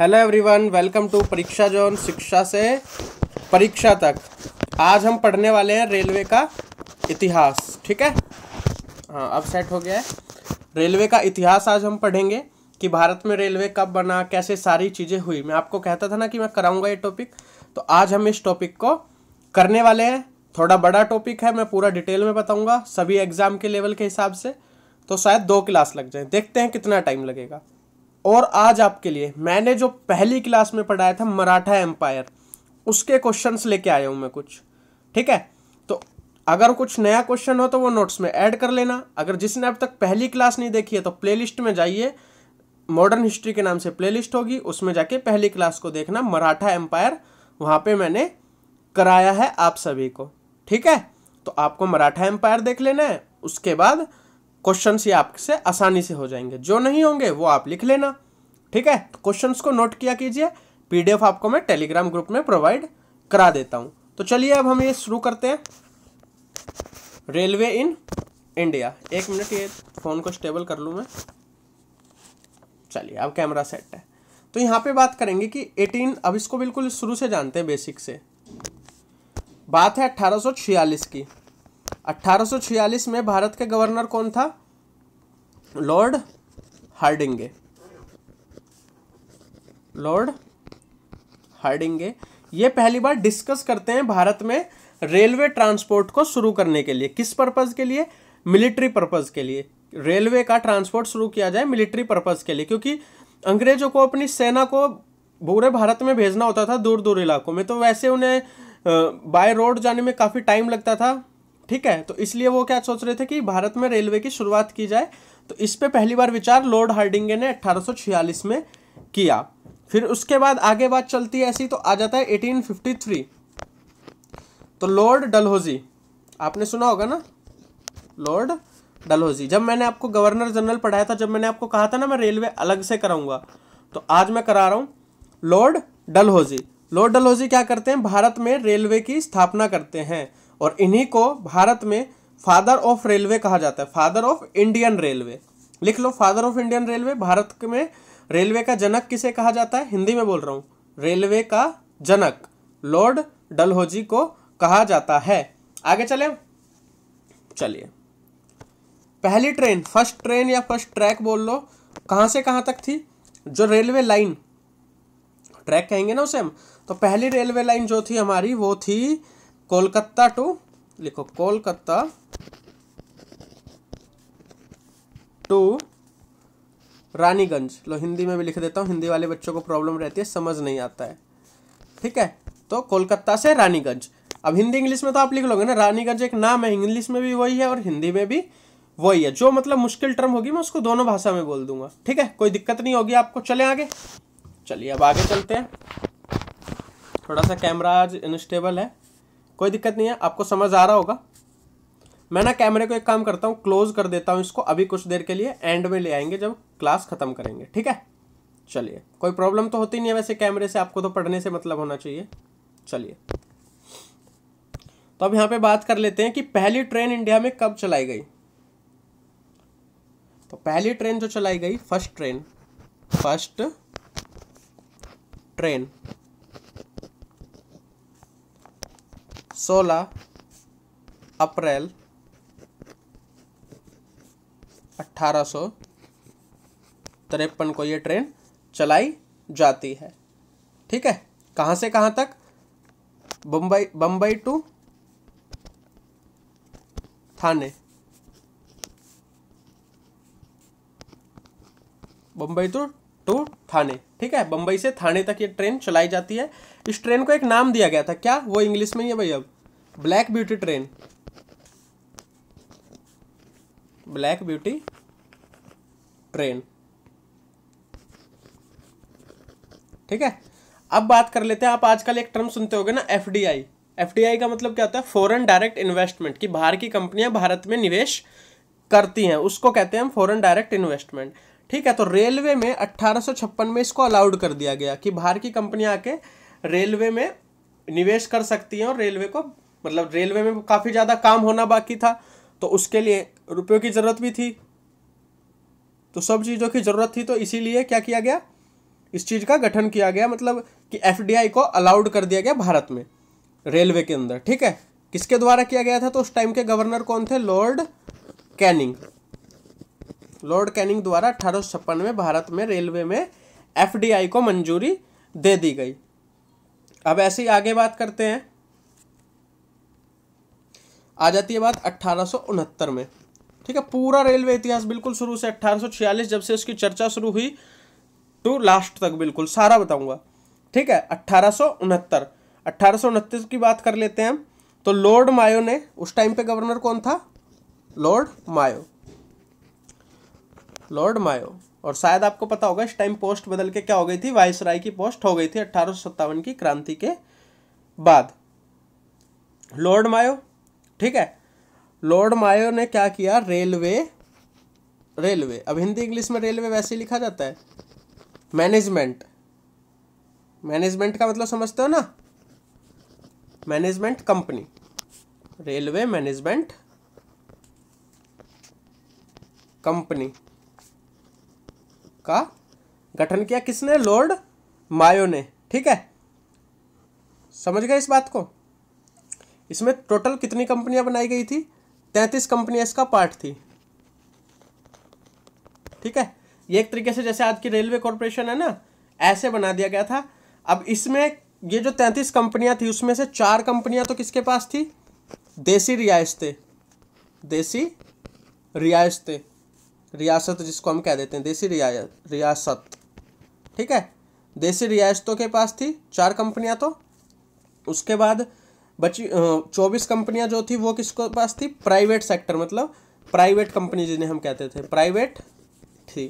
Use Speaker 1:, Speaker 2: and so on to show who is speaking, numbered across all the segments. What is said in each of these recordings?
Speaker 1: Hello everyone welcome to Pariksha zone शिक्षा से परीक्षा तक आज हम पढ़ने वाले हैं रेलवे का इतिहास ठीक है हाँ अब सेट हो गया है रेलवे का इतिहास आज हम पढ़ेंगे कि भारत में रेलवे कब बना कैसे सारी चीज़ें हुई मैं आपको कहता था ना कि मैं कराऊंगा ये टॉपिक तो आज हम इस टॉपिक को करने वाले हैं थोड़ा बड़ा टॉपिक है मैं पूरा डिटेल में बताऊँगा सभी एग्ज़ाम के लेवल के हिसाब से तो शायद दो क्लास लग जाए देखते हैं कितना टाइम लगेगा और आज आपके लिए मैंने जो पहली क्लास में पढ़ाया था मराठा एम्पायर उसके क्वेश्चंस लेके आया हूँ मैं कुछ ठीक है तो अगर कुछ नया क्वेश्चन हो तो वो नोट्स में ऐड कर लेना अगर जिसने अब तक पहली क्लास नहीं देखी है तो प्लेलिस्ट में जाइए मॉडर्न हिस्ट्री के नाम से प्लेलिस्ट होगी उसमें जाके पहली क्लास को देखना मराठा एम्पायर वहाँ पे मैंने कराया है आप सभी को ठीक है तो आपको मराठा एम्पायर देख लेना है उसके बाद क्वेश्चंस ये आपसे आसानी से हो जाएंगे जो नहीं होंगे वो आप लिख लेना ठीक है क्वेश्चन तो को नोट किया कीजिए पीडीएफ आपको मैं टेलीग्राम ग्रुप में प्रोवाइड करा देता हूँ तो चलिए अब हम ये शुरू करते हैं रेलवे इन इंडिया एक मिनट ये फ़ोन को स्टेबल कर लूँ मैं चलिए अब कैमरा सेट है तो यहाँ पे बात करेंगे कि 18 अब इसको बिल्कुल शुरू से जानते हैं बेसिक से बात है 1846 की 1846 में भारत का गवर्नर कौन था लॉर्ड हार्डिंगे लॉर्ड हार्डिंगे ये पहली बार डिस्कस करते हैं भारत में रेलवे ट्रांसपोर्ट को शुरू करने के लिए किस पर्पज़ के लिए मिलिट्री पर्पज़ के लिए रेलवे का ट्रांसपोर्ट शुरू किया जाए मिलिट्री पर्पज़ के लिए क्योंकि अंग्रेजों को अपनी सेना को पूरे भारत में भेजना होता था दूर दूर इलाकों में तो वैसे उन्हें बाय रोड जाने में काफ़ी टाइम लगता था ठीक है तो इसलिए वो क्या सोच रहे थे कि भारत में रेलवे की शुरुआत की जाए तो इस पर पहली बार विचार लॉर्ड हार्डिंगे ने 1846 में किया फिर उसके बाद आगे बात चलती है ऐसी तो आ जाता है 1853 तो लॉर्ड डलहौजी आपने सुना होगा ना लॉर्ड डलहौजी जब मैंने आपको गवर्नर जनरल पढ़ाया था जब मैंने आपको कहा था ना मैं रेलवे अलग से कराऊंगा तो आज मैं करा रहा हूं लॉर्ड डलहौजी लॉर्ड डलहौजी क्या करते हैं भारत में रेलवे की स्थापना करते हैं और इन्हीं को भारत में फादर ऑफ रेलवे कहा जाता है फादर ऑफ इंडियन रेलवे लिख लो father of Indian railway Bharat में रेलवे का जनक किसे कहा जाता है हिंदी में बोल रहा हूँ रेलवे का जनक लॉर्ड डलहौजी को कहा जाता है आगे चले चलिए पहली ट्रेन फर्स्ट ट्रेन या फर्स्ट ट्रैक बोल लो कहाँ से कहाँ तक थी जो रेलवे लाइन ट्रैक कहेंगे ना उसे हम तो पहली रेलवे लाइन जो थी हमारी वो थी कोलकाता टू लिखो कोलकाता टू रानीगंज लो हिंदी में भी लिख देता हूँ हिंदी वाले बच्चों को प्रॉब्लम रहती है समझ नहीं आता है ठीक है तो कोलकाता से रानीगंज अब हिंदी इंग्लिश में तो आप लिख लोगे ना रानीगंज एक नाम है इंग्लिश में भी वही है और हिंदी में भी वही है जो मतलब मुश्किल टर्म होगी मैं उसको दोनों भाषा में बोल दूंगा ठीक है कोई दिक्कत नहीं होगी आपको चले आगे चलिए अब आगे चलते हैं थोड़ा सा कैमरा आज इनस्टेबल है कोई दिक्कत नहीं है आपको समझ आ रहा होगा मैं ना कैमरे को एक काम करता हूँ क्लोज कर देता हूँ इसको अभी कुछ देर के लिए एंड में ले आएंगे जब क्लास ख़त्म करेंगे ठीक है चलिए कोई प्रॉब्लम तो होती नहीं है वैसे कैमरे से आपको तो पढ़ने से मतलब होना चाहिए चलिए तो अब यहाँ पे बात कर लेते हैं कि पहली ट्रेन इंडिया में कब चलाई गई तो पहली ट्रेन जो चलाई गई फर्स्ट ट्रेन फर्स्ट ट्रेन सोलह अप्रैल अट्ठारह सौ तिरपन को ये ट्रेन चलाई जाती है ठीक है कहाँ से कहाँ तक Bombay Bombay to Thane Bombay to to Thane ठीक है बम्बई से थाने तक ये ट्रेन चलाई जाती है इस ट्रेन को एक नाम दिया गया था क्या वो इंग्लिश में ही है भैया black beauty train black beauty train ठीक है अब बात कर लेते हैं आप आजकल एक टर्म सुनते होगे ना F D I F D I का मतलब क्या होता है फॉरेन डायरेक्ट इन्वेस्टमेंट कि बाहर की कंपनियां भारत में निवेश करती हैं उसको कहते हैं हम फॉरेन डायरेक्ट इन्वेस्टमेंट ठीक है तो रेलवे में अट्ठारह में इसको अलाउड कर दिया गया कि बाहर की कंपनियां आके रेलवे में निवेश कर सकती हैं और रेलवे को मतलब रेलवे में काफ़ी ज़्यादा काम होना बाकी था तो उसके लिए रुपयों की ज़रूरत भी थी तो सब चीज़ों की ज़रूरत थी तो इसीलिए क्या किया गया इस चीज़ का गठन किया गया मतलब कि एफ को अलाउड कर दिया गया भारत में रेलवे के अंदर ठीक है किसके द्वारा किया गया था तो उस टाइम के गवर्नर कौन थे लॉर्ड कैनिंग लॉर्ड कैनिंग द्वारा अठारह में भारत में रेलवे में एफ को मंजूरी दे दी गई अब ऐसे ही आगे बात करते हैं आ जाती है बात अट्ठारह में ठीक है पूरा रेलवे इतिहास बिल्कुल शुरू से 1846 जब से उसकी चर्चा शुरू हुई टू लास्ट तक बिल्कुल सारा बताऊंगा ठीक है अट्ठारह अट्ठारह की बात कर लेते हैं तो लॉर्ड मायो ने उस टाइम पे गवर्नर कौन था लॉर्ड मायो लॉर्ड मायो और शायद आपको पता होगा इस टाइम पोस्ट बदल के क्या हो गई थी राय की पोस्ट हो गई थी अट्ठारह की क्रांति के बाद लॉर्ड मायो ठीक है लॉर्ड मायो ने क्या किया रेलवे रेलवे अब हिंदी इंग्लिश में रेलवे वैसे ही लिखा जाता है मैनेजमेंट मैनेजमेंट का मतलब समझते हो ना management company railway management company का गठन किया किसने लॉर्ड मायो ने ठीक है समझ गए इस बात को इसमें टोटल कितनी कंपनियां बनाई गई थी तैंतीस कंपनियां इसका पार्ट थी ठीक है ये एक तरीके से जैसे आज की रेलवे कॉरपोरेशन है ना ऐसे बना दिया गया था अब इसमें ये जो तैंतीस कंपनियां थी उसमें से चार कंपनियां तो किसके पास थी देसी रियायतें देसी रियायतें रियासत जिसको हम कह देते हैं देसी रियायत रियासत ठीक है देसी रियासतों के पास थी चार कंपनियां तो उसके बाद बची चौबीस कंपनियां जो थी वो किसके पास थी प्राइवेट सेक्टर मतलब प्राइवेट कंपनी जिन्हें हम कहते थे प्राइवेट थी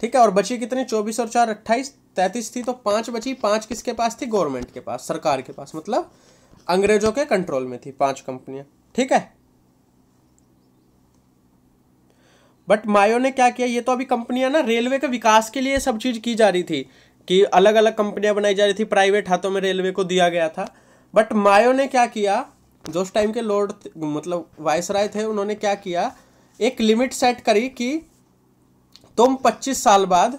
Speaker 1: ठीक है और बची कितनी चौबीस और चार अट्ठाईस तैतीस थी तो पांच बची पांच किसके पास थी गवर्नमेंट के पास सरकार के पास मतलब अंग्रेजों के कंट्रोल में थी पांच कंपनियां ठीक है बट मायो ने क्या किया ये तो अभी कंपनियां ना रेलवे के विकास के लिए सब चीज़ की जा रही थी कि अलग अलग कंपनियां बनाई जा रही थी प्राइवेट हाथों में रेलवे को दिया गया था बट मायो ने क्या किया जो उस टाइम के लॉर्ड मतलब वाइस राय थे उन्होंने क्या किया एक लिमिट सेट करी कि तुम 25 साल बाद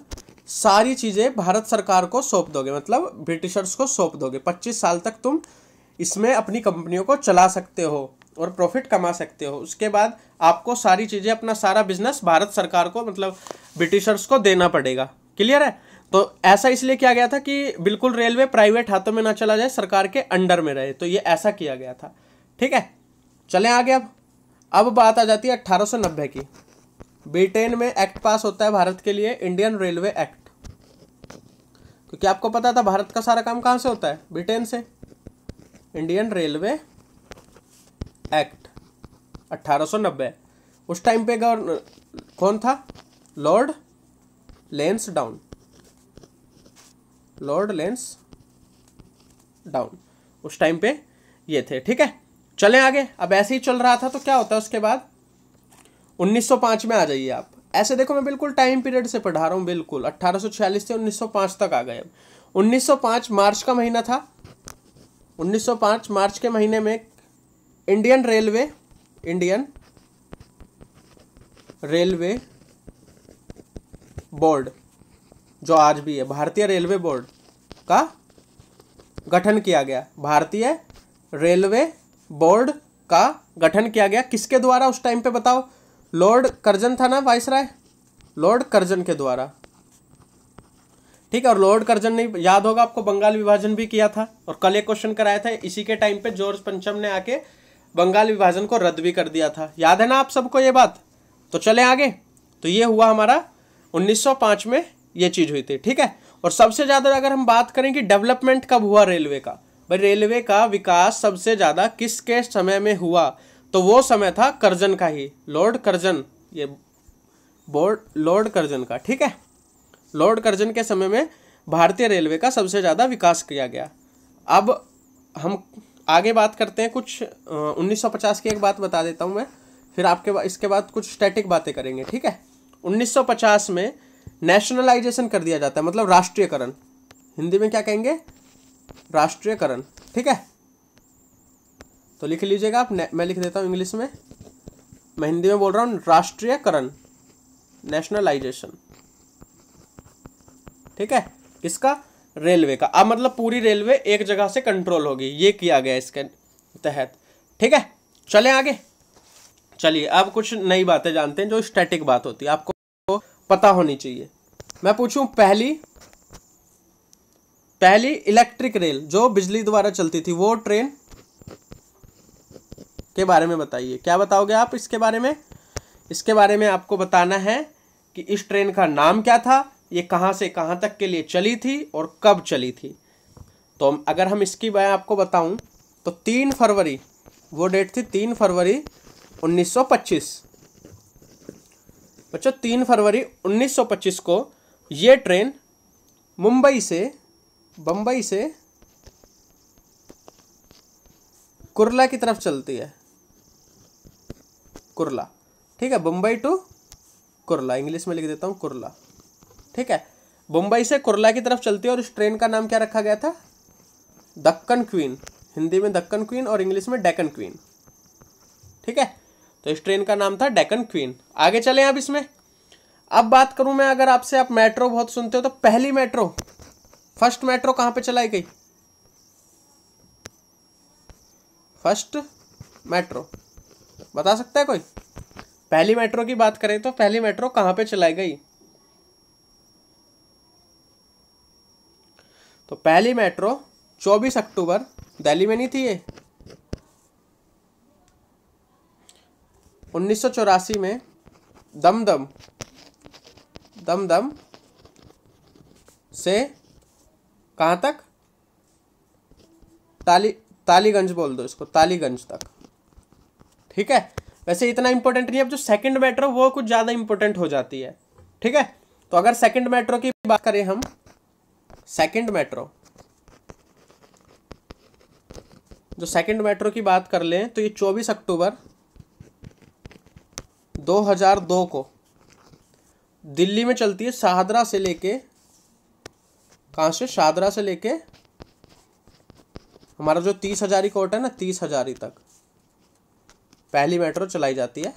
Speaker 1: सारी चीज़ें भारत सरकार को सौंप दोगे मतलब ब्रिटिशर्स को सौंप दोगे 25 साल तक तुम इसमें अपनी कंपनियों को चला सकते हो और प्रॉफिट कमा सकते हो उसके बाद आपको सारी चीज़ें अपना सारा बिजनेस भारत सरकार को मतलब ब्रिटिशर्स को देना पड़ेगा क्लियर है तो ऐसा इसलिए किया गया था कि बिल्कुल रेलवे प्राइवेट हाथों में ना चला जाए सरकार के अंडर में रहे तो ये ऐसा किया गया था ठीक है चले आगे अब अब बात आ जाती है अट्ठारह की ब्रिटेन में एक्ट पास होता है भारत के लिए इंडियन रेलवे एक्ट तो क्योंकि आपको पता था भारत का सारा काम कहां से होता है ब्रिटेन से इंडियन रेलवे एक्ट 1890 उस टाइम पे गवर्नर कौन था Lord Lansdowne Lord Lansdowne उस टाइम पे ये थे ठीक है चलें आगे अब ऐसे ही चल रहा था तो क्या होता है उसके बाद 1905 में आ जाइए आप ऐसे देखो मैं बिल्कुल टाइम पीरियड से पढ़ा रहा हूँ बिल्कुल 1846 से 1905 तक आ गए अब 1905 मार्च का महीना था 1905 मार्च के महीने में Indian railway Indian railway board जो आज भी है भारतीय रेलवे बोर्ड का गठन किया गया भारतीय रेलवे बोर्ड का गठन किया गया किसके द्वारा उस टाइम पे बताओ लॉर्ड कर्जन था ना वाइसराय लॉर्ड कर्जन के द्वारा ठीक है और लॉर्ड कर्जन ने याद होगा आपको बंगाल विभाजन भी किया था और कल एक क्वेश्चन कराया था इसी के टाइम पे जॉर्ज पंचम ने आके बंगाल विभाजन को रद्द भी कर दिया था याद है ना आप सबको ये बात तो चले आगे तो ये हुआ हमारा 1905 में ये चीज़ हुई थी ठीक है और सबसे ज़्यादा अगर हम बात करें कि डेवलपमेंट कब हुआ रेलवे का भाई रेलवे का विकास सबसे ज़्यादा किसके समय में हुआ तो वो समय था कर्जन का ही लॉर्ड कर्जन ये बोर्ड लॉर्ड कर्जन का ठीक है लॉर्ड कर्जन के समय में भारतीय रेलवे का सबसे ज़्यादा विकास किया गया अब हम आगे बात करते हैं कुछ उन्नीस सौ पचास की एक बात बता देता हूँ मैं फिर आपके इसके बाद कुछ स्टैटिक बातें करेंगे ठीक है 1950 में नेशनलाइजेशन कर दिया जाता है मतलब राष्ट्रीयकरण हिंदी में क्या कहेंगे राष्ट्रीयकरण ठीक है तो लिख लीजिएगा आप मैं लिख देता हूँ इंग्लिश में मैं हिंदी में बोल रहा हूँ राष्ट्रीयकरण नेशनलाइजेशन ठीक है किसका रेलवे का अब मतलब पूरी रेलवे एक जगह से कंट्रोल होगी ये किया गया इसके तहत ठीक है चले आगे चलिए अब कुछ नई बातें जानते हैं जो स्टैटिक बात होती है आपको पता होनी चाहिए मैं पूछूं पहली पहली इलेक्ट्रिक रेल जो बिजली द्वारा चलती थी वो ट्रेन के बारे में बताइए क्या बताओगे आप इसके बारे में इसके बारे में आपको बताना है कि इस ट्रेन का नाम क्या था ये कहाँ से कहाँ तक के लिए चली थी और कब चली थी तो अगर हम इसकी मैं आपको बताऊं तो तीन फरवरी वो डेट थी तीन फरवरी 1925 बच्चों तीन फरवरी 1925 को ये ट्रेन मुंबई से बम्बई से कुरला की तरफ चलती है कुरला ठीक है बम्बई टू कुरला इंग्लिश में लिख देता हूँ कुरला ठीक है बम्बई से कुरला की तरफ चलती है और इस ट्रेन का नाम क्या रखा गया था दक्कन क्वीन हिंदी में दक्कन क्वीन और इंग्लिश में डेकन क्वीन ठीक है तो इस ट्रेन का नाम था डेकन क्वीन आगे चले आप इसमें अब बात करूं मैं अगर आपसे आप मेट्रो बहुत सुनते हो तो पहली मेट्रो फर्स्ट मेट्रो कहां पे चलाई गई फर्स्ट मेट्रो बता सकता है कोई पहली मेट्रो की बात करें तो पहली मेट्रो कहां पे चलाई गई तो पहली मेट्रो 24 अक्टूबर दिल्ली में नहीं थी ये उन्नीस में दमदम दम दम से कहाँ तक ताली तालीगंज बोल दो इसको तालीगंज तक ठीक है वैसे इतना इंपॉर्टेंट नहीं है अब जो सेकंड मेट्रो वो कुछ ज़्यादा इंपॉर्टेंट हो जाती है ठीक है तो अगर सेकंड मेट्रो की बात करें हम सेकंड मेट्रो जो सेकंड मेट्रो की बात कर लें तो ये 24 अक्टूबर 2002 को दिल्ली में चलती है शाहदरा से लेके कहाँ से शाहदरा से लेके हमारा जो तीस हजारी कोर्ट है ना तीस हजारी तक पहली मेट्रो चलाई जाती है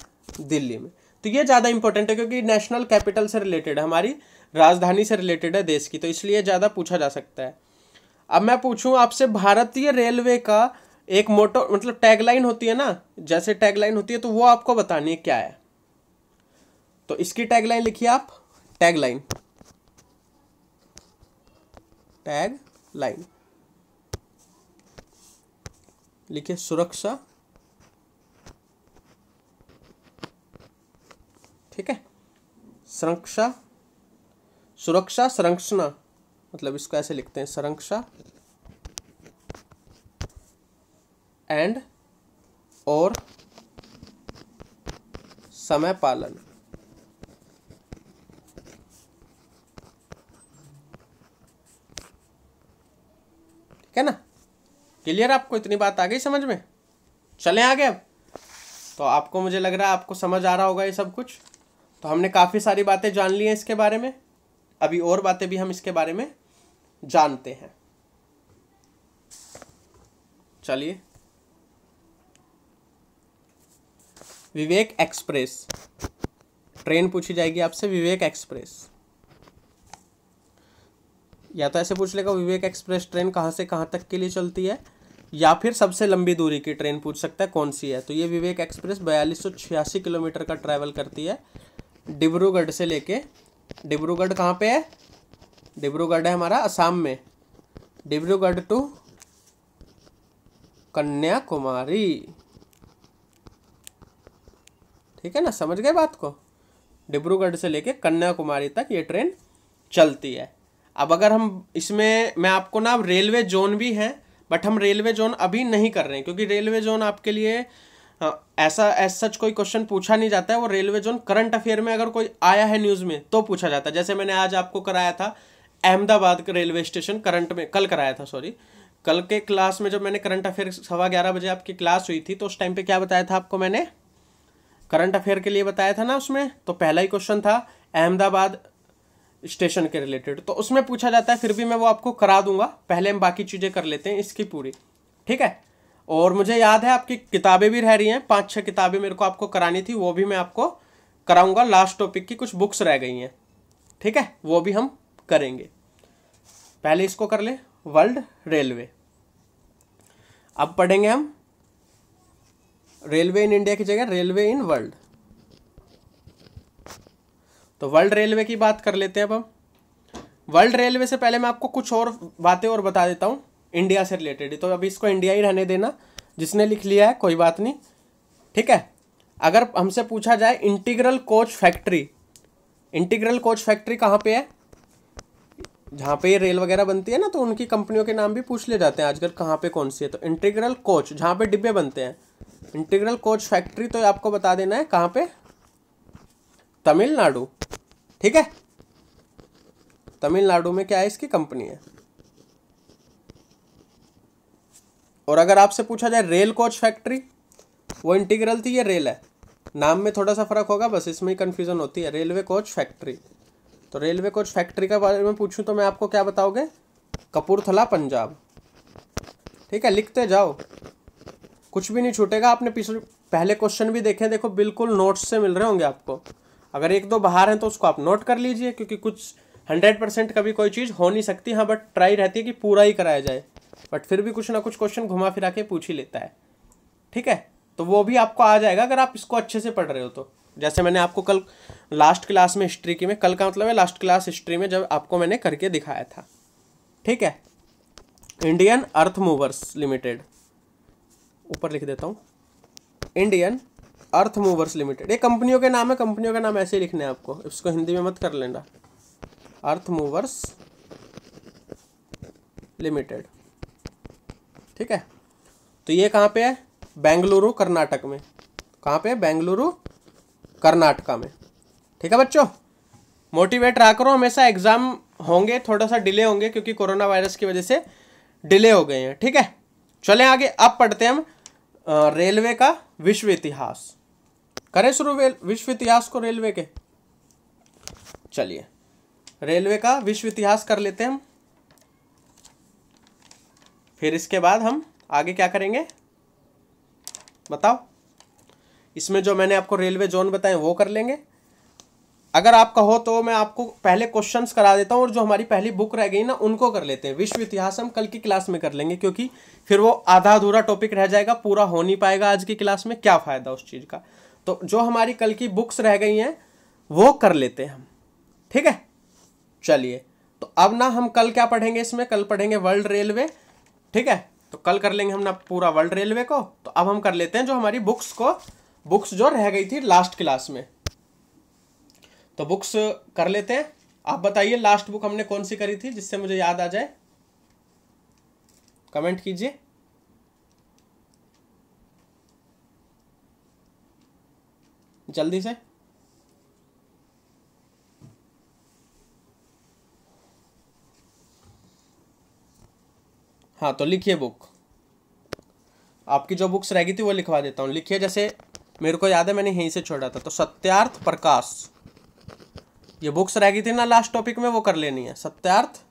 Speaker 1: दिल्ली में तो ये ज़्यादा इंपॉर्टेंट है क्योंकि नेशनल कैपिटल से रिलेटेड है हमारी राजधानी से रिलेटेड है देश की तो इसलिए ज़्यादा पूछा जा सकता है अब मैं पूछूं आपसे भारतीय रेलवे का एक मोटो मतलब टैगलाइन होती है ना जैसे टैगलाइन होती है तो वो आपको बतानी है क्या है तो इसकी टैगलाइन लिखिए आप टैगलाइन टैग लाइन लिखिए सुरक्षा ठीक है संरक्षा सुरक्षा संरक्षणा मतलब इसको ऐसे लिखते हैं संरक्षा एंड और समय पालन है ना क्लियर आपको इतनी बात आ गई समझ में चलें आगे अब तो आपको मुझे लग रहा है आपको समझ आ रहा होगा ये सब कुछ तो हमने काफ़ी सारी बातें जान ली हैं इसके बारे में अभी और बातें भी हम इसके बारे में जानते हैं चलिए विवेक एक्सप्रेस ट्रेन पूछी जाएगी आपसे विवेक एक्सप्रेस या तो ऐसे पूछ लेगा विवेक एक्सप्रेस ट्रेन कहाँ से कहाँ तक के लिए चलती है या फिर सबसे लंबी दूरी की ट्रेन पूछ सकता है कौन सी है तो ये विवेक एक्सप्रेस बयालीस किलोमीटर का ट्रैवल करती है डिब्रूगढ़ से लेके डिब्रूगढ़ कहाँ पे है डिब्रूगढ़ है हमारा असम में डिब्रूगढ़ टू कन्याकुमारी ठीक है ना समझ गए बात को डिब्रूगढ़ से लेके कन्याकुमारी तक ये ट्रेन चलती है अब अगर हम इसमें मैं आपको ना रेलवे जोन भी है बट हम रेलवे जोन अभी नहीं कर रहे हैं क्योंकि रेलवे जोन आपके लिए हाँ, ऐसा एज सच कोई क्वेश्चन पूछा नहीं जाता है वो रेलवे जोन करंट अफेयर में अगर कोई आया है न्यूज़ में तो पूछा जाता है जैसे मैंने आज आपको कराया था अहमदाबाद का रेलवे स्टेशन करंट में कल कराया था सॉरी कल के क्लास में जब मैंने करंट अफेयर सवा ग्यारह बजे आपकी क्लास हुई थी तो उस टाइम पे क्या बताया था आपको मैंने करंट अफेयर के लिए बताया था ना उसमें तो पहला ही क्वेश्चन था अहमदाबाद स्टेशन के रिलेटेड तो उसमें पूछा जाता है फिर भी मैं वो आपको करा दूंगा पहले हम बाकी चीज़ें कर लेते हैं इसकी पूरी ठीक है और मुझे याद है आपकी किताबें भी रह रही हैं पांच छह किताबें मेरे को आपको करानी थी वो भी मैं आपको कराऊंगा लास्ट टॉपिक की कुछ बुक्स रह गई हैं ठीक है वो भी हम करेंगे पहले इसको कर ले वर्ल्ड रेलवे अब पढ़ेंगे हम रेलवे इन इंडिया की जगह रेलवे इन वर्ल्ड तो वर्ल्ड रेलवे की बात कर लेते हैं अब हम वर्ल्ड रेलवे से पहले मैं आपको कुछ और बातें और बता देता हूँ इंडिया से रिलेटेड तो अभी इसको इंडिया ही रहने देना जिसने लिख लिया है कोई बात नहीं ठीक है अगर हमसे पूछा जाए integral coach factory integral coach factory कहाँ पे है जहाँ पे ये रेल वगैरह बनती है ना तो उनकी कंपनियों के नाम भी पूछ ले जाते हैं आजकल कहाँ पे कौन सी है तो इंटीग्रल कोच जहाँ पे डिब्बे बनते हैं इंटीग्रल कोच फैक्ट्री तो आपको बता देना है कहाँ पे तमिलनाडु ठीक है तमिलनाडु में क्या है इसकी कंपनी है और अगर आपसे पूछा जाए रेल कोच फैक्ट्री वो इंटीग्रल थी ये रेल है नाम में थोड़ा सा फर्क होगा बस इसमें ही कंफ्यूजन होती है रेलवे कोच फैक्ट्री तो रेलवे कोच फैक्ट्री के बारे में पूछूं तो मैं आपको क्या बताओगे कपूरथला पंजाब ठीक है लिखते जाओ कुछ भी नहीं छूटेगा आपने पिछले पहले क्वेश्चन भी देखे देखो बिल्कुल नोट्स से मिल रहे होंगे आपको अगर एक दो बाहर हैं तो उसको आप नोट कर लीजिए क्योंकि कुछ हंड्रेड परसेंट कभी कोई चीज़ हो नहीं सकती हाँ बट ट्राई रहती है कि पूरा ही कराया जाए बट फिर भी कुछ ना कुछ क्वेश्चन घुमा फिरा के पूछ ही लेता है ठीक है तो वो भी आपको आ जाएगा अगर आप इसको अच्छे से पढ़ रहे हो तो जैसे मैंने आपको कल लास्ट क्लास में हिस्ट्री की में कल का मतलब है लास्ट क्लास हिस्ट्री में जब आपको मैंने करके दिखाया था ठीक है इंडियन अर्थ मूवर्स लिमिटेड ऊपर लिख देता हूँ इंडियन अर्थ मूवर्स लिमिटेड ये कंपनियों के नाम है कंपनियों का नाम ऐसे ही लिखना है आपको इसको हिंदी में मत कर लेना अर्थ मूवर्स लिमिटेड ठीक है तो ये कहाँ पे है बेंगलुरु कर्नाटक में कहाँ पे है बेंगलुरु कर्नाटका में ठीक है बच्चों मोटिवेट रहा करो हमेशा एग्ज़ाम होंगे थोड़ा सा डिले होंगे क्योंकि कोरोना वायरस की वजह से डिले हो गए हैं ठीक है चलें आगे अब पढ़ते हैं हम रेलवे का विश्व इतिहास करें शुरू विश्व इतिहास को रेलवे के चलिए रेलवे का विश्व इतिहास कर लेते हैं हम फिर इसके बाद हम आगे क्या करेंगे बताओ इसमें जो मैंने आपको रेलवे जोन बताए वो कर लेंगे अगर आप कहो तो मैं आपको पहले क्वेश्चंस करा देता हूँ और जो हमारी पहली बुक रह गई ना उनको कर लेते हैं विश्व इतिहास हम कल की क्लास में कर लेंगे क्योंकि फिर वो आधा अधूरा टॉपिक रह जाएगा पूरा हो नहीं पाएगा आज की क्लास में क्या फ़ायदा उस चीज़ का तो जो हमारी कल की बुक्स रह गई हैं वो कर लेते हैं हम ठीक है चलिए तो अब ना हम कल क्या पढ़ेंगे इसमें कल पढ़ेंगे वर्ल्ड रेलवे ठीक है तो कल कर लेंगे हम ना पूरा वर्ल्ड रेलवे को तो अब हम कर लेते हैं जो हमारी बुक्स को बुक्स जो रह गई थी लास्ट क्लास में तो बुक्स कर लेते हैं आप बताइए लास्ट बुक हमने कौन सी करी थी जिससे मुझे याद आ जाए कमेंट कीजिए जल्दी से हाँ तो लिखिए बुक आपकी जो बुक्स रहेगी थी वो लिखवा देता हूँ लिखिए जैसे मेरे को याद है मैंने यहीं से छोड़ा था तो सत्यार्थ प्रकाश ये बुक्स रहेगी थी ना लास्ट टॉपिक में वो कर लेनी है सत्यार्थ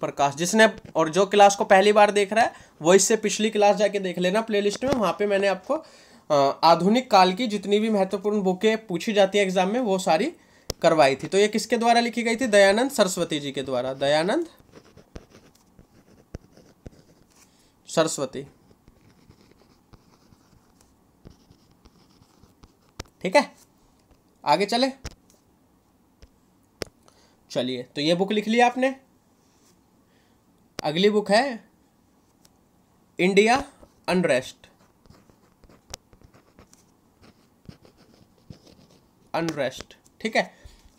Speaker 1: प्रकाश जिसने और जो क्लास को पहली बार देख रहा है वो इससे पिछली क्लास जाके देख लेना प्लेलिस्ट में वहां पे मैंने आपको आधुनिक काल की जितनी भी महत्वपूर्ण बुकें पूछी जाती हैं एग्जाम में वो सारी करवाई थी तो ये किसके द्वारा लिखी गई थी दयानंद सरस्वती जी के द्वारा दयानंद सरस्वती ठीक है आगे चले चलिए तो ये बुक लिख लिया आपने अगली बुक है इंडिया अनरेस्ट अनरेस्ट ठीक है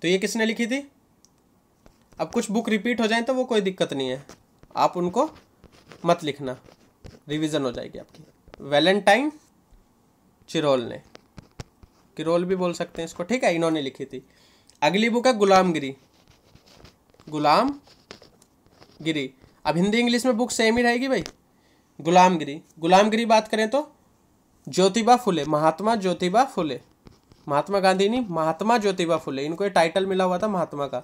Speaker 1: तो ये किसने लिखी थी अब कुछ बुक रिपीट हो जाए तो वो कोई दिक्कत नहीं है आप उनको मत लिखना रिवीजन हो जाएगी आपकी वैलेंटाइन चिरोल ने किरोल भी बोल सकते हैं इसको ठीक है इन्होंने लिखी थी अगली बुक है गुलामगिरी गुलाम गिरी अब हिंदी इंग्लिश में बुक सेम ही रहेगी भाई गुलामगिरी गुलामगिरी बात करें तो ज्योतिबा फुले महात्मा ज्योतिबा फुले महात्मा गांधी नहीं महात्मा ज्योतिबा फुले इनको ये टाइटल मिला हुआ था महात्मा का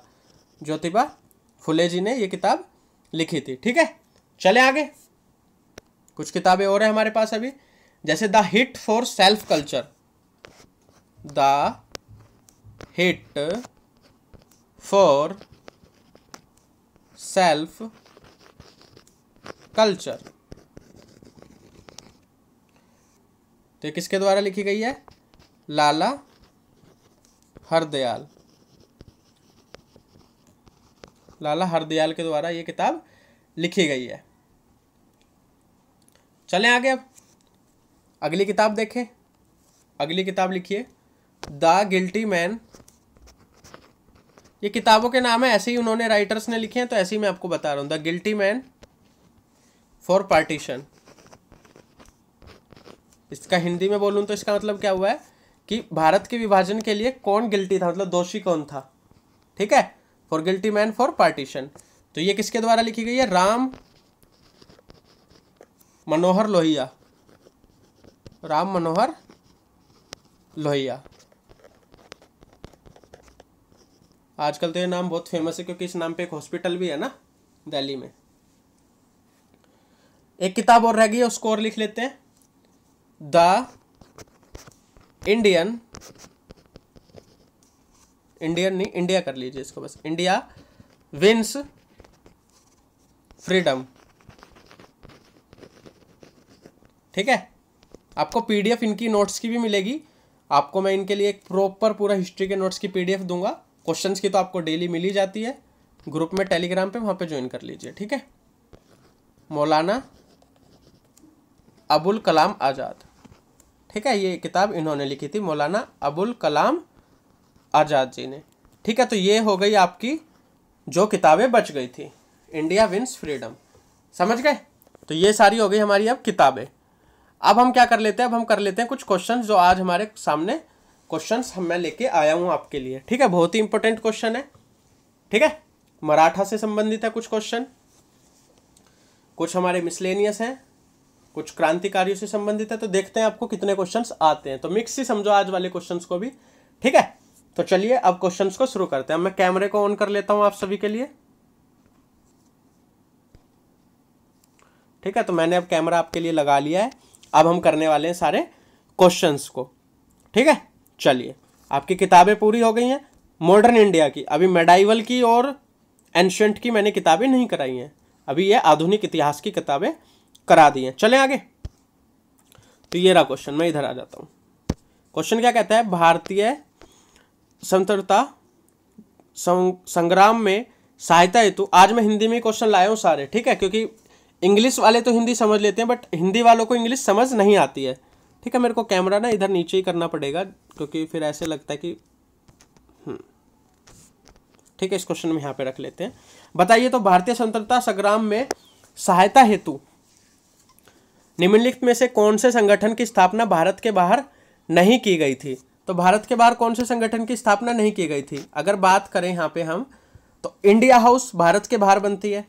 Speaker 1: ज्योतिबा फुले जी ने ये किताब लिखी थी ठीक है चले आगे कुछ किताबें और हैं हमारे पास अभी जैसे the hit for self culture the hit for self culture तो किसके द्वारा लिखी गई है लाला हरदयाल लाला हरदयाल के द्वारा ये किताब लिखी गई है चलें आगे अब अगली किताब देखें अगली किताब लिखिए द गिल्टी मैन ये किताबों के नाम है ऐसे ही उन्होंने राइटर्स ने लिखे हैं तो ऐसे ही मैं आपको बता रहा हूँ the guilty man for partition इसका हिंदी में बोलूँ तो इसका मतलब क्या हुआ है कि भारत के विभाजन के लिए कौन गिल्टी था मतलब दोषी कौन था ठीक है for guilty man for partition तो ये किसके द्वारा लिखी गई है राम मनोहर लोहिया राम मनोहर लोहिया आजकल तो ये नाम बहुत फेमस है क्योंकि इस नाम पे एक हॉस्पिटल भी है ना दिल्ली में एक किताब और रह गई है उसको और लिख लेते हैं द इंडियन इंडियन नहीं इंडिया कर लीजिए इसको बस इंडिया विंस फ्रीडम ठीक है आपको पीडीएफ इनकी नोट्स की भी मिलेगी आपको मैं इनके लिए एक प्रॉपर पूरा हिस्ट्री के नोट्स की पीडीएफ दूंगा क्वेश्चंस की तो आपको डेली मिली जाती है ग्रुप में टेलीग्राम पे वहां पे ज्वाइन कर लीजिए ठीक है मौलाना अबुल कलाम आज़ाद ठीक है ये किताब इन्होंने लिखी थी मौलाना अबुल कलाम आज़ाद जी ने ठीक है तो ये हो गई आपकी जो किताबें बच गई थी इंडिया विंस फ्रीडम समझ गए तो ये सारी हो गई हमारी अब किताबें अब हम क्या कर लेते हैं अब हम कर लेते हैं कुछ क्वेश्चन जो आज हमारे सामने क्वेश्चन हम मैं लेके आया हूँ आपके लिए ठीक है बहुत ही इंपॉर्टेंट क्वेश्चन है ठीक है मराठा से संबंधित है कुछ क्वेश्चन कुछ हमारे मिसलेनियस हैं कुछ क्रांतिकारियों से संबंधित है तो देखते हैं आपको कितने क्वेश्चंस आते हैं तो मिक्स ही समझो आज वाले क्वेश्चंस को भी ठीक है तो चलिए अब क्वेश्चंस को शुरू करते हैं मैं कैमरे को ऑन कर लेता हूं आप सभी के लिए ठीक है तो मैंने अब कैमरा आपके लिए लगा लिया है अब हम करने वाले हैं सारे क्वेश्चंस को ठीक है चलिए आपकी किताबें पूरी हो गई हैं मॉडर्न इंडिया की अभी मेडाइवल की और एंशंट की मैंने किताबें नहीं कराई हैं अभी ये आधुनिक इतिहास की किताबें करा दिए चले आगे तो ये रहा क्वेश्चन मैं इधर आ जाता हूँ क्वेश्चन क्या कहता है भारतीय स्वतंत्रता संग्राम में सहायता हेतु आज मैं हिंदी में क्वेश्चन लाया हूँ सारे ठीक है क्योंकि इंग्लिश वाले तो हिंदी समझ लेते हैं बट हिंदी वालों को इंग्लिश समझ नहीं आती है ठीक है मेरे को कैमरा ना इधर नीचे ही करना पड़ेगा क्योंकि फिर ऐसे लगता है कि हम्म। ठीक है इस क्वेश्चन में यहाँ पे रख लेते हैं बताइए तो भारतीय स्वतंत्रता संग्राम में सहायता हेतु निम्नलिखित में से कौन से संगठन की स्थापना भारत के बाहर नहीं की गई थी तो भारत के बाहर कौन से संगठन की स्थापना नहीं की गई थी अगर बात करें यहाँ पे हम तो इंडिया हाउस भारत के बाहर बनती है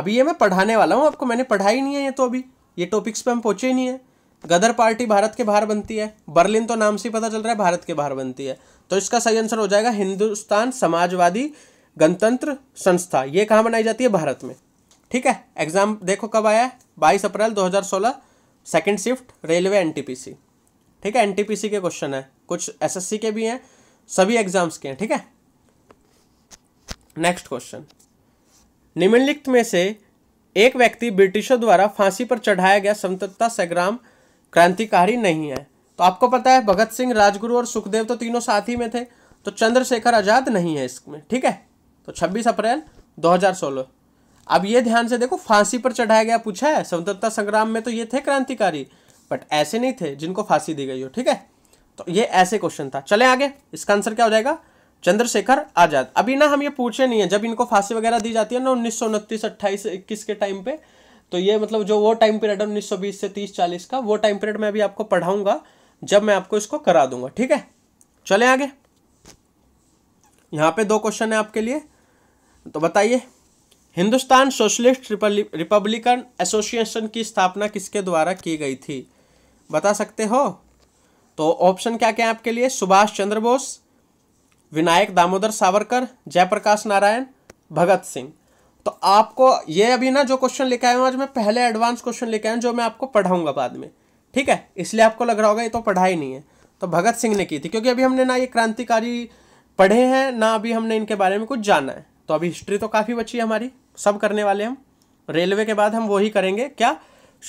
Speaker 1: अभी ये मैं पढ़ाने वाला हूँ आपको मैंने पढ़ा ही नहीं है ये तो अभी ये टॉपिक्स पे हम पहुँचे ही नहीं है गदर पार्टी भारत के बाहर बनती है बर्लिन तो नाम से ही पता चल रहा है भारत के बाहर बनती है तो इसका सही आंसर हो जाएगा हिंदुस्तान समाजवादी गणतंत्र संस्था ये कहाँ बनाई जाती है भारत में ठीक है एग्जाम देखो कब आया है बाईस April 2016 second shift railway NTPC ठीक है एनटीपीसी के क्वेश्चन है कुछ एसएससी के भी हैं सभी एग्जाम्स के हैं ठीक है नेक्स्ट क्वेश्चन निम्नलिखित में से एक व्यक्ति ब्रिटिशों द्वारा फांसी पर चढ़ाया गया स्वतंत्रता संग्राम क्रांतिकारी नहीं है तो आपको पता है भगत सिंह राजगुरु और सुखदेव तो तीनों साथ ही में थे तो चंद्रशेखर आज़ाद नहीं है इसमें ठीक है तो 26 अप्रैल 2016 अब ये ध्यान से देखो फांसी पर चढ़ाया गया पूछा है स्वतंत्रता संग्राम में तो ये थे क्रांतिकारी बट ऐसे नहीं थे जिनको फांसी दी गई हो ठीक है तो ये ऐसे क्वेश्चन था चले आगे इसका आंसर क्या हो जाएगा चंद्रशेखर आजाद अभी ना हम ये पूछे नहीं है जब इनको फांसी वगैरह दी जाती है ना उन्नीस सौ उनतीस अट्ठाईस इक्कीस के टाइम पे तो ये मतलब जो वो टाइम पीरियड है उन्नीस सौ बीस से तीस चालीस का वो टाइम पीरियड मैं अभी आपको पढ़ाऊंगा जब मैं आपको इसको करा दूंगा ठीक है चले आगे यहां पे दो क्वेश्चन है आपके लिए तो बताइए हिंदुस्तान सोशलिस्ट रिपब्लिकन एसोसिएशन की स्थापना किसके द्वारा की गई थी बता सकते हो तो ऑप्शन क्या क्या है आपके लिए सुभाष चंद्र बोस विनायक दामोदर सावरकर जयप्रकाश नारायण भगत सिंह तो आपको ये अभी ना जो क्वेश्चन लेके आए हूँ आज मैं पहले एडवांस क्वेश्चन लेके आया हूँ जो मैं आपको पढ़ाऊंगा बाद में ठीक है इसलिए आपको लग रहा होगा ये तो पढ़ाई नहीं है तो भगत सिंह ने की थी क्योंकि अभी हमने ना ये क्रांतिकारी पढ़े हैं ना अभी हमने इनके बारे में कुछ जाना है तो अभी हिस्ट्री तो काफ़ी बची है हमारी सब करने वाले हम रेलवे के बाद हम वही करेंगे क्या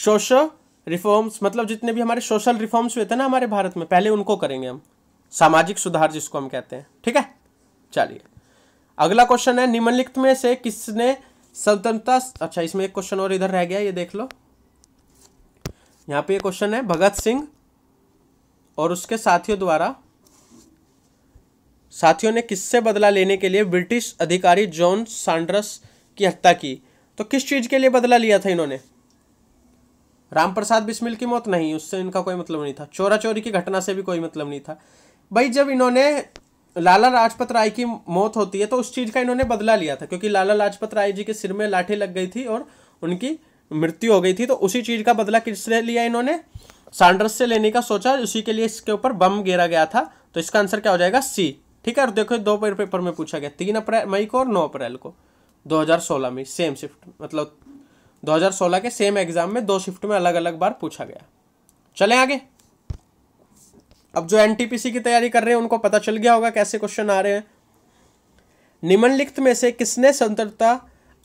Speaker 1: सोशल रिफॉर्म्स मतलब जितने भी हमारे सोशल रिफॉर्म्स हुए थे ना हमारे भारत में पहले उनको करेंगे हम सामाजिक सुधार जिसको हम कहते हैं ठीक है चलिए अगला क्वेश्चन है निम्नलिखित में से किसने स्वतंत्रता अच्छा इसमें एक क्वेश्चन और इधर रह गया ये देख लो यहाँ पे क्वेश्चन है भगत सिंह और उसके साथियों द्वारा साथियों ने किससे बदला लेने के लिए ब्रिटिश अधिकारी जॉन सैंडर्स की हत्या की तो किस चीज़ के लिए बदला लिया था इन्होंने राम प्रसाद बिस्मिल की मौत नहीं उससे इनका कोई मतलब नहीं था चोरा चोरी की घटना से भी कोई मतलब नहीं था भाई जब इन्होंने लाला लाजपत राय की मौत होती है तो उस चीज़ का इन्होंने बदला लिया था क्योंकि लाला लाजपत राय जी के सिर में लाठी लग गई थी और उनकी मृत्यु हो गई थी तो उसी चीज़ का बदला किसने लिया इन्होंने सांडर्स से लेने का सोचा उसी के लिए इसके ऊपर बम गेरा गया था तो इसका आंसर क्या हो जाएगा सी ठीक है और देखो दो पेपर में पूछा गया तीन अप्रैल मई को और नौ अप्रैल को 2016 में सेम शिफ्ट मतलब 2016 के सेम एग्जाम में दो शिफ्ट में अलग अलग बार पूछा गया चले आगे अब जो एन की तैयारी कर रहे हैं उनको पता चल गया होगा कैसे क्वेश्चन आ रहे हैं निम्नलिखित में से किसने स्वतंत्रता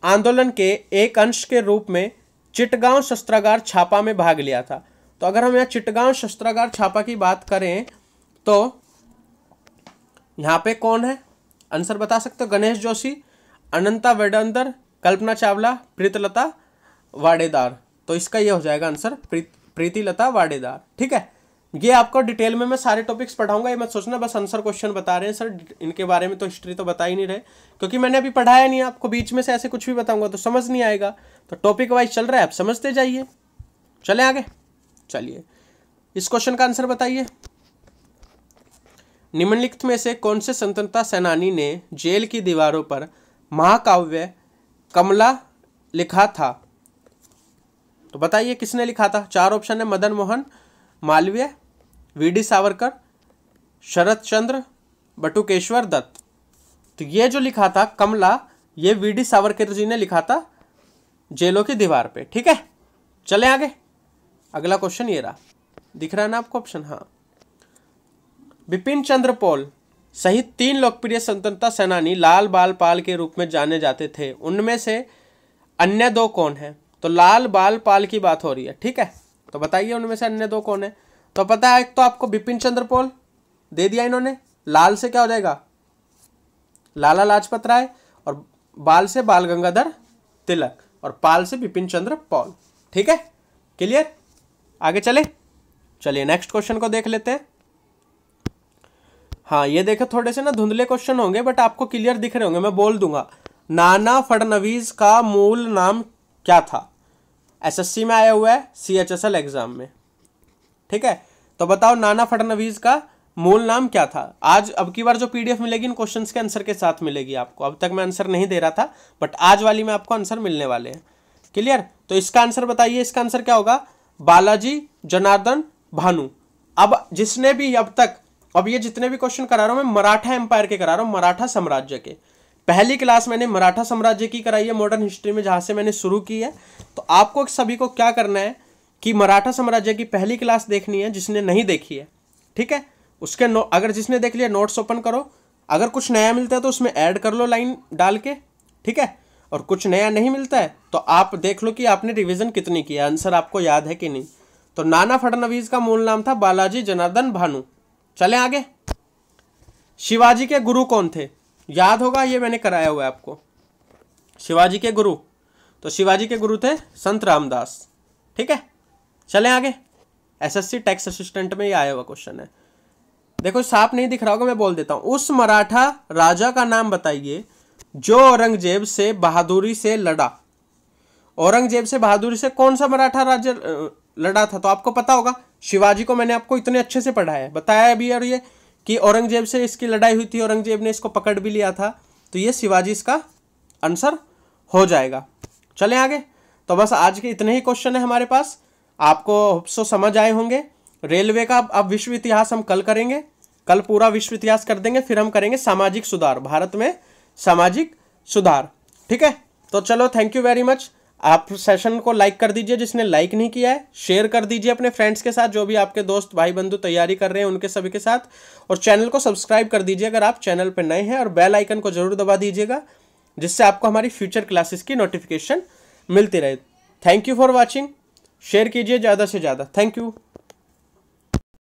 Speaker 1: आंदोलन के एक अंश के रूप में चिटगांव शस्त्रागार छापा में भाग लिया था तो अगर हम यहाँ चिटगांव शस्त्रागार छापा की बात करें तो यहाँ पे कौन है आंसर बता सकते हो गणेश जोशी अनंता वेडांतर कल्पना चावला प्रीतलता वाडेदार तो इसका ये हो जाएगा आंसर प्रीति लता वाडेदार ठीक है ये आपको डिटेल में मैं सारे टॉपिक्स पढ़ाऊंगा ये मत सोचना बस आंसर क्वेश्चन बता रहे हैं सर इनके बारे में तो हिस्ट्री तो बता ही नहीं रहे क्योंकि मैंने अभी पढ़ाया नहीं आपको बीच में से ऐसे कुछ भी बताऊंगा तो समझ नहीं आएगा तो टॉपिक वाइज चल रहा है आप समझते जाइए चले आगे चलिए इस क्वेश्चन का आंसर बताइए निम्नलिखित में से कौन से स्वतंत्रता सेनानी ने जेल की दीवारों पर महाकाव्य कमला लिखा था तो बताइए किसने लिखा था चार ऑप्शन है मदन मोहन मालवीय वी डी सावरकर शरद चंद्र बटुकेश्वर दत्त तो ये जो लिखा था कमला ये वी डी सावरकर जी ने लिखा था जेलों की दीवार पे ठीक है चले आगे अगला क्वेश्चन ये रहा दिख रहा है ना आपको ऑप्शन हाँ बिपिन चंद्र पॉल सहित तीन लोकप्रिय स्वतंत्रता सेनानी लाल बाल पाल के रूप में जाने जाते थे उनमें से अन्य दो कौन हैं तो लाल बाल पाल की बात हो रही है ठीक है तो बताइए उनमें से अन्य दो कौन है तो पता है एक तो आपको बिपिन चंद्र पोल दे दिया इन्होंने लाल से क्या हो जाएगा लाला लाजपत राय और बाल से बाल गंगाधर तिलक और पाल से बिपिन चंद्र पॉल ठीक है क्लियर आगे चले चलिए नेक्स्ट क्वेश्चन को देख लेते हैं हाँ ये देखो थोड़े से ना धुंधले क्वेश्चन होंगे बट आपको क्लियर दिख रहे होंगे मैं बोल दूंगा नाना फडनवीस का मूल नाम क्या था एसएससी में आया हुआ है सीएचएसएल एग्जाम में ठीक है तो बताओ नाना फडनवीस का मूल नाम क्या था आज अब की बार जो पीडीएफ मिलेगी इन क्वेश्चन के आंसर के साथ मिलेगी आपको अब तक मैं आंसर नहीं दे रहा था बट आज वाली में आपको आंसर मिलने वाले हैं क्लियर तो इसका आंसर बताइए इसका आंसर क्या होगा बालाजी जनार्दन भानु अब जिसने भी अब तक अब ये जितने भी क्वेश्चन करा रहा हूं मैं मराठा एम्पायर के करा रहा हूँ मराठा साम्राज्य के पहली क्लास मैंने मराठा साम्राज्य की कराई है मॉडर्न हिस्ट्री में जहां से मैंने शुरू की है तो आपको सभी को क्या करना है कि मराठा साम्राज्य की पहली क्लास देखनी है जिसने नहीं देखी है ठीक है उसके नो अगर जिसने देख लिया नोट्स ओपन करो अगर कुछ नया मिलता है तो उसमें ऐड कर लो लाइन डाल के ठीक है और कुछ नया नहीं मिलता है तो आप देख लो कि आपने रिविजन कितनी किया आंसर आपको याद है कि नहीं तो नाना फडनवीस का मूल नाम था बालाजी जनार्दन भानु चलें आगे शिवाजी के गुरु कौन थे याद होगा ये मैंने कराया हुआ है आपको शिवाजी के गुरु तो शिवाजी के गुरु थे संत रामदास ठीक है चलें आगे एसएससी टैक्स असिस्टेंट में ये आया हुआ क्वेश्चन है देखो साफ नहीं दिख रहा होगा मैं बोल देता हूं उस मराठा राजा का नाम बताइए जो औरंगजेब से बहादुरी से लड़ा औरंगजेब से बहादुरी से कौन सा मराठा राजा लड़ा था तो आपको पता होगा शिवाजी को मैंने आपको इतने अच्छे से पढ़ाया है बताया अभी और ये कि औरंगजेब से इसकी लड़ाई हुई थी औरंगजेब ने इसको पकड़ भी लिया था तो ये शिवाजी इसका आंसर हो जाएगा चलें आगे तो बस आज के इतने ही क्वेश्चन है हमारे पास आपको सो समझ आए होंगे रेलवे का अब विश्व इतिहास हम कल करेंगे कल पूरा विश्व इतिहास कर देंगे फिर हम करेंगे सामाजिक सुधार भारत में सामाजिक सुधार ठीक है तो चलो थैंक यू वेरी मच आप सेशन को लाइक कर दीजिए जिसने लाइक नहीं किया है शेयर कर दीजिए अपने फ्रेंड्स के साथ जो भी आपके दोस्त भाई बंधु तैयारी कर रहे हैं उनके सभी के साथ और चैनल को सब्सक्राइब कर दीजिए अगर आप चैनल पर नए हैं और बेल आइकन को जरूर दबा दीजिएगा जिससे आपको हमारी फ्यूचर क्लासेस की नोटिफिकेशन मिलती रहे thank you for watching share कीजिए ज़्यादा से ज़्यादा थैंक यू